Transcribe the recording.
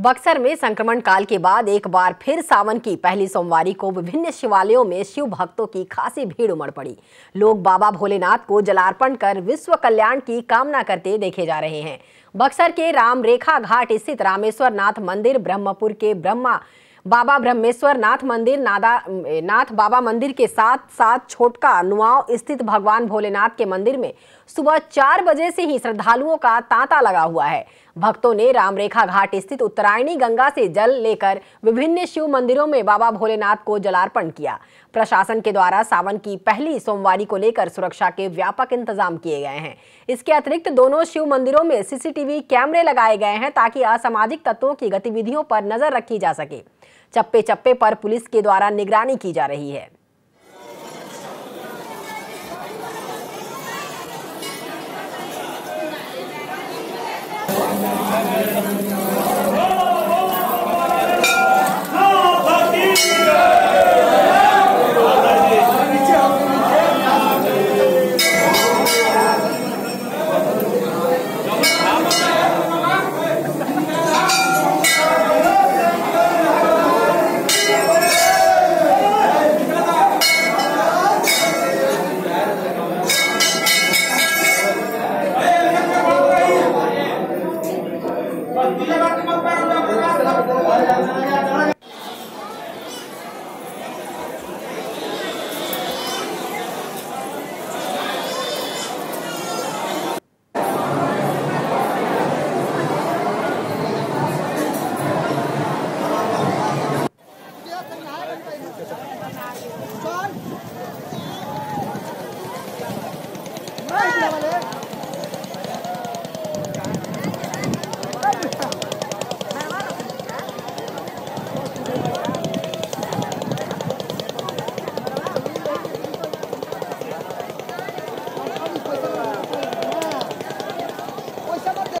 बक्सर में संक्रमण काल के बाद एक बार फिर सावन की पहली सोमवारी को विभिन्न शिवालयों में शिव भक्तों की खासी भीड़ उमड़ पड़ी लोग बाबा भोलेनाथ को जलार्पण कर विश्व कल्याण की कामना करते देखे जा रहे हैं बक्सर के राम रेखा घाट स्थित रामेश्वर नाथ मंदिर ब्रह्मपुर के ब्रह्मा बाबा ब्रह्मेश्वर नाथ मंदिर नादा नाथ बाबा मंदिर के साथ साथ छोटका नुआव स्थित भगवान भोलेनाथ के मंदिर में सुबह चार बजे से ही श्रद्धालुओं का तांता लगा हुआ है भक्तों ने रामरेखा घाट स्थित उत्तरायणी गंगा से जल लेकर विभिन्न शिव मंदिरों में बाबा भोलेनाथ को जलार्पण किया प्रशासन के द्वारा सावन की पहली सोमवारी को लेकर सुरक्षा के व्यापक इंतजाम किए गए हैं इसके अतिरिक्त दोनों शिव मंदिरों में सीसीटीवी कैमरे लगाए गए हैं ताकि असामाजिक तत्वों की गतिविधियों पर नजर रखी जा सके चप्पे चप्पे पर पुलिस के द्वारा निगरानी की जा रही है Thank you.